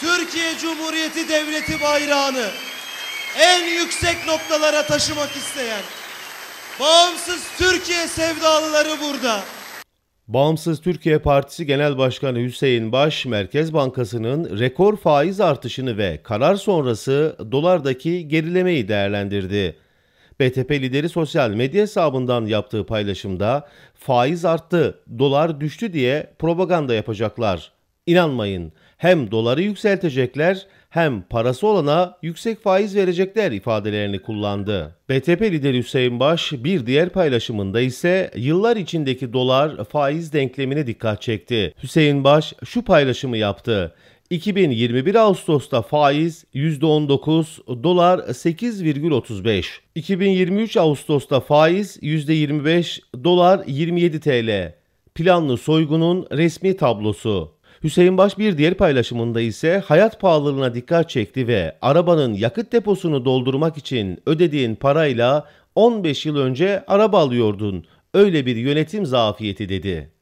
Türkiye Cumhuriyeti Devleti bayrağını en yüksek noktalara taşımak isteyen bağımsız Türkiye sevdalıları burada. Bağımsız Türkiye Partisi Genel Başkanı Hüseyin Baş, Merkez Bankası'nın rekor faiz artışını ve karar sonrası dolardaki gerilemeyi değerlendirdi. BTP lideri sosyal medya hesabından yaptığı paylaşımda faiz arttı, dolar düştü diye propaganda yapacaklar. İnanmayın hem doları yükseltecekler hem parası olana yüksek faiz verecekler ifadelerini kullandı. BTP lideri Hüseyin Baş bir diğer paylaşımında ise yıllar içindeki dolar faiz denklemine dikkat çekti. Hüseyin Baş şu paylaşımı yaptı. 2021 Ağustos'ta faiz %19, dolar 8,35. 2023 Ağustos'ta faiz %25, dolar 27 TL. Planlı soygunun resmi tablosu. Hüseyin Baş bir diğer paylaşımında ise hayat pahalılığına dikkat çekti ve arabanın yakıt deposunu doldurmak için ödediğin parayla 15 yıl önce araba alıyordun. Öyle bir yönetim zafiyeti dedi.